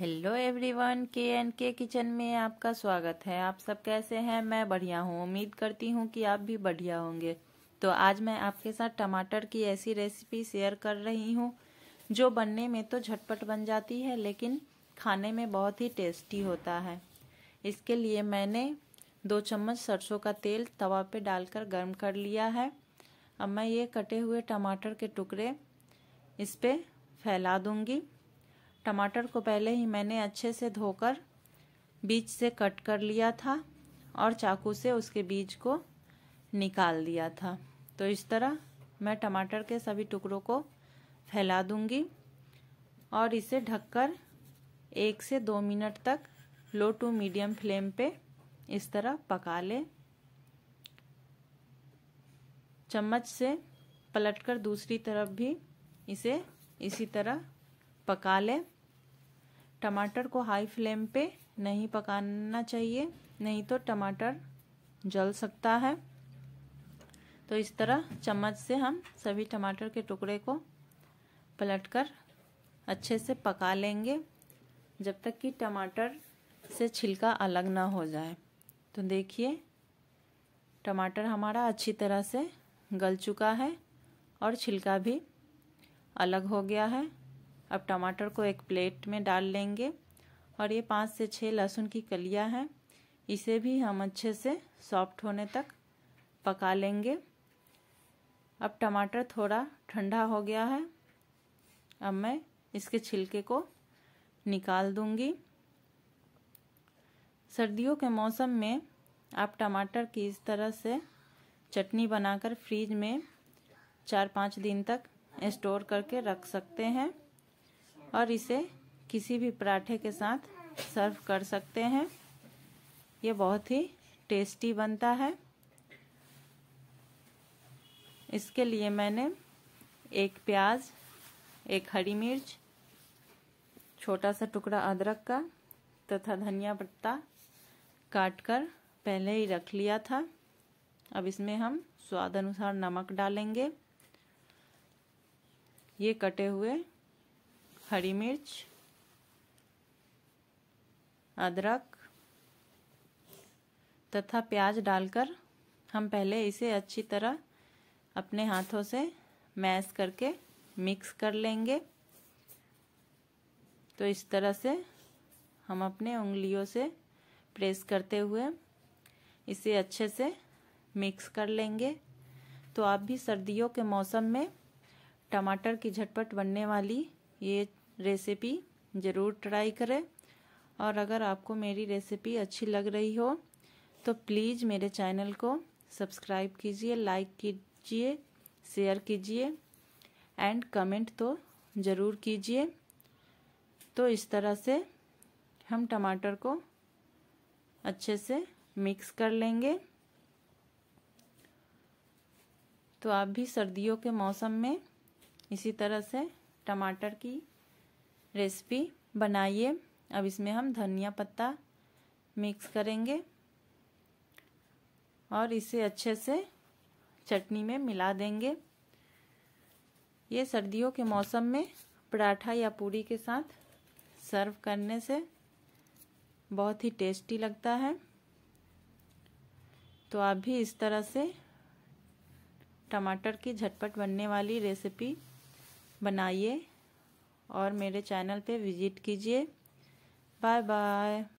hello everyone K and K kitchen में आपका स्वागत है आप सब कैसे हैं मैं बढ़िया हूँ उम्मीद करती हूँ कि आप भी बढ़िया होंगे तो आज मैं आपके साथ टमाटर की ऐसी रेसिपी शेयर कर रही हूँ जो बनने में तो झटपट बन जाती है लेकिन खाने में बहुत ही टेस्टी होता है इसके लिए मैंने दो चम्मच सरसों का तेल तवा पे डालकर गर्म कर लिया है अब मैं ये कटे हुए टमाटर के टुकड़े इस पर फैला दूँगी टमाटर को पहले ही मैंने अच्छे से धोकर बीज से कट कर लिया था और चाकू से उसके बीज को निकाल दिया था तो इस तरह मैं टमाटर के सभी टुकड़ों को फैला दूंगी और इसे ढककर एक से दो मिनट तक लो टू मीडियम फ्लेम पे इस तरह पका लें चम्मच से पलटकर दूसरी तरफ भी इसे इसी तरह पका लें टमाटर को हाई फ्लेम पे नहीं पकाना चाहिए नहीं तो टमाटर जल सकता है तो इस तरह चम्मच से हम सभी टमाटर के टुकड़े को पलटकर अच्छे से पका लेंगे जब तक कि टमाटर से छिलका अलग ना हो जाए तो देखिए टमाटर हमारा अच्छी तरह से गल चुका है और छिलका भी अलग हो गया है अब टमाटर को एक प्लेट में डाल लेंगे और ये पाँच से छः लहसुन की कलियां हैं इसे भी हम अच्छे से सॉफ्ट होने तक पका लेंगे अब टमाटर थोड़ा ठंडा हो गया है अब मैं इसके छिलके को निकाल दूंगी सर्दियों के मौसम में आप टमाटर की इस तरह से चटनी बनाकर फ्रिज में चार पाँच दिन तक स्टोर करके रख सकते हैं और इसे किसी भी पराठे के साथ सर्व कर सकते हैं ये बहुत ही टेस्टी बनता है इसके लिए मैंने एक प्याज एक हरी मिर्च छोटा सा टुकड़ा अदरक का तथा धनिया पत्ता काट कर पहले ही रख लिया था अब इसमें हम स्वाद अनुसार नमक डालेंगे ये कटे हुए हरी मिर्च अदरक तथा प्याज डालकर हम पहले इसे अच्छी तरह अपने हाथों से मैश करके मिक्स कर लेंगे तो इस तरह से हम अपने उंगलियों से प्रेस करते हुए इसे अच्छे से मिक्स कर लेंगे तो आप भी सर्दियों के मौसम में टमाटर की झटपट बनने वाली ये रेसिपी ज़रूर ट्राई करें और अगर आपको मेरी रेसिपी अच्छी लग रही हो तो प्लीज़ मेरे चैनल को सब्सक्राइब कीजिए लाइक कीजिए शेयर कीजिए एंड कमेंट तो ज़रूर कीजिए तो इस तरह से हम टमाटर को अच्छे से मिक्स कर लेंगे तो आप भी सर्दियों के मौसम में इसी तरह से टमाटर की रेसिपी बनाइए अब इसमें हम धनिया पत्ता मिक्स करेंगे और इसे अच्छे से चटनी में मिला देंगे ये सर्दियों के मौसम में पराठा या पूरी के साथ सर्व करने से बहुत ही टेस्टी लगता है तो आप भी इस तरह से टमाटर की झटपट बनने वाली रेसिपी बनाइए और मेरे चैनल पे विज़िट कीजिए बाय बाय